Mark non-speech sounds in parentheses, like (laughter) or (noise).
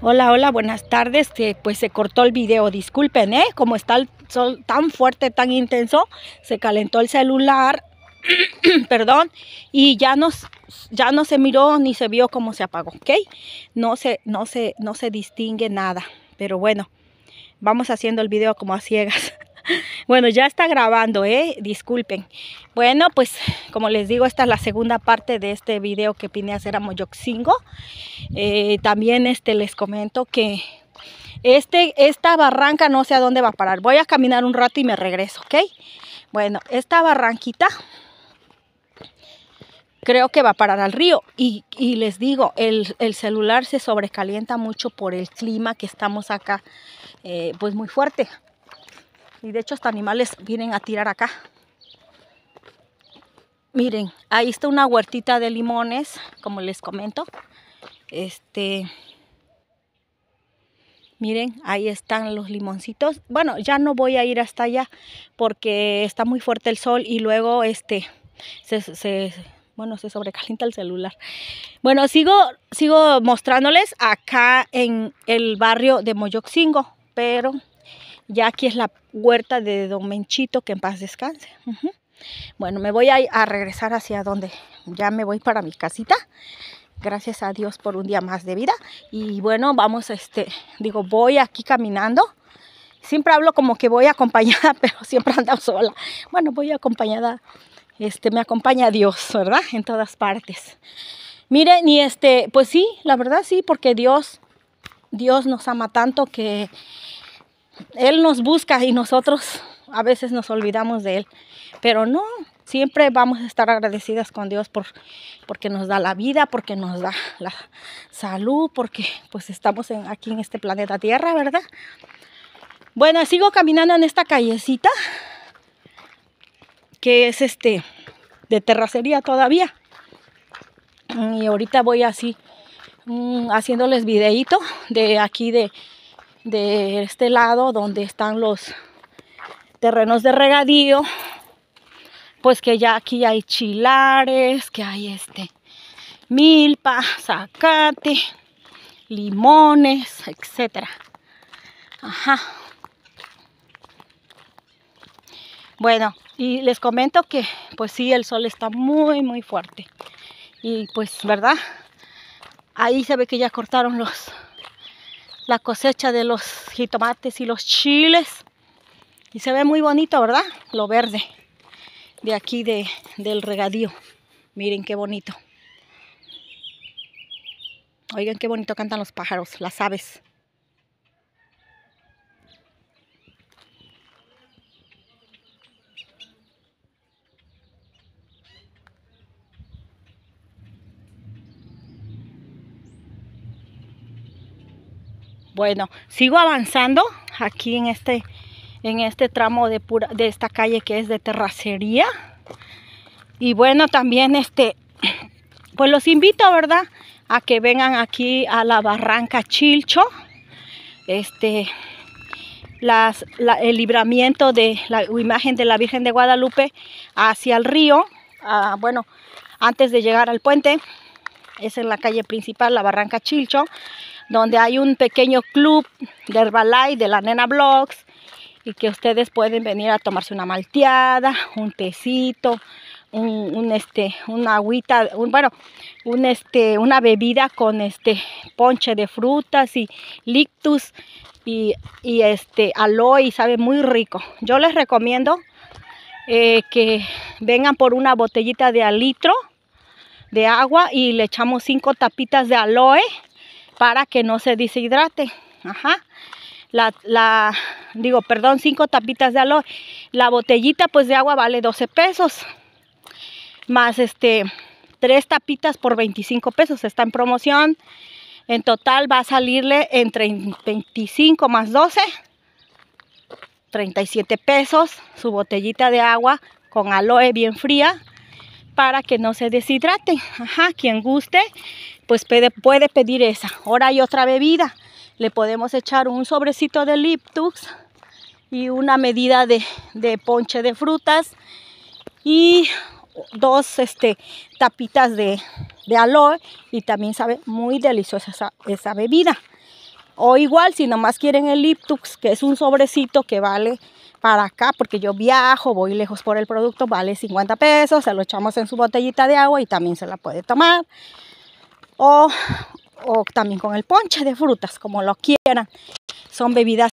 Hola, hola, buenas tardes. pues se cortó el video, disculpen, ¿eh? Como está el sol tan fuerte, tan intenso, se calentó el celular, (clears throat) perdón, y ya ya no se miró ni se vio cómo se apagó, ¿ok? No se, no se, no se distingue nada, pero bueno, vamos haciendo el video como a ciegas. Bueno, ya está grabando, ¿eh? Disculpen. Bueno, pues como les digo, esta es la segunda parte de este video que vine a hacer a Moyoxingo. Eh, también este, les comento que este, esta barranca no sé a dónde va a parar. Voy a caminar un rato y me regreso, ¿ok? Bueno, esta barranquita creo que va a parar al río. Y, les digo, el, celular se sobrecalienta mucho por el clima que estamos acá, eh, pues muy fuerte. Y de hecho hasta animales vienen a tirar acá. Miren, ahí está una huertita de limones, como les comento. Este, Miren, ahí están los limoncitos. Bueno, ya no voy a ir hasta allá porque está muy fuerte el sol y luego este se, bueno, se sobrecalienta el celular. Bueno, sigo sigo mostrándoles acá en el barrio de Moyoxingo, pero ya aquí es la huerta de Don Menchito, que en paz descanse. Bueno, me voy a, regresar hacia donde ya me voy para mi casita. Gracias a Dios por un día más de vida. Y bueno, vamos, este, digo, voy aquí caminando. Siempre hablo como que voy (laughs) acompañada, pero siempre ando sola. Bueno, voy acompañada, este, me acompaña Dios, ¿verdad? En todas partes. Miren, y este, pues sí, la verdad sí, porque Dios, Dios nos ama tanto que él nos busca y nosotros a veces nos olvidamos de Él. Pero no, siempre vamos a estar agradecidas con Dios por, porque nos da la vida, porque nos da la salud, porque pues estamos aquí en este planeta Tierra, ¿verdad? Bueno, sigo caminando en esta callecita que es este de terracería todavía. Y ahorita voy así mm, haciéndoles videíto de aquí de de este lado donde están los terrenos de regadío, pues que ya aquí hay chilares, que hay este milpa, zacate, limones, etcétera. Ajá. Bueno, y les comento que pues sí, el sol está muy muy fuerte. Y pues, ¿verdad? Ahí se ve que ya cortaron los la cosecha de los jitomates y los chiles. Y se ve muy bonito, ¿verdad? Lo verde de aquí del regadío. Miren qué bonito. Oigan qué bonito cantan los pájaros, las aves. Bueno, sigo avanzando aquí en este, en este tramo de, esta calle que es de terracería. Y bueno, también este, pues los invito, ¿verdad? A que vengan aquí a la Barranca Chilcho. Este, el libramiento de la imagen de la Virgen de Guadalupe hacia el río. Ah, bueno, antes de llegar al puente, es en la calle principal, la Barranca Chilcho donde hay un pequeño club de Herbalife de la Nena Blogs y que ustedes pueden venir a tomarse una malteada, un tecito, un, este, una agüita, un, bueno, un este, una bebida con este ponche de frutas y lictus y, y este aloe, sabe muy rico. Yo les recomiendo eh, que vengan por una botellita de alitro de agua y le echamos cinco tapitas de aloe para que no se deshidrate. Ajá. La, digo, perdón, cinco tapitas de aloe. La botellita pues de agua vale 12 pesos. Más este, tres tapitas por 25 pesos. Está en promoción. En total va a salirle entre 25 más 12, 37 pesos su botellita de agua con aloe bien fría para que no se deshidrate. Ajá, quien guste, pues puede, puede pedir esa. Ahora hay otra bebida. Le podemos echar un sobrecito de Liptux y una medida de, ponche de frutas y dos este, tapitas de, de, aloe y también sabe muy deliciosa esa, esa bebida. O igual si nomás quieren el Liptux, que es un sobrecito que vale para acá, porque yo viajo, voy lejos por el producto, vale 50 pesos, se lo echamos en su botellita de agua y también se la puede tomar. O, también con el ponche de frutas, como lo quieran. Son bebidas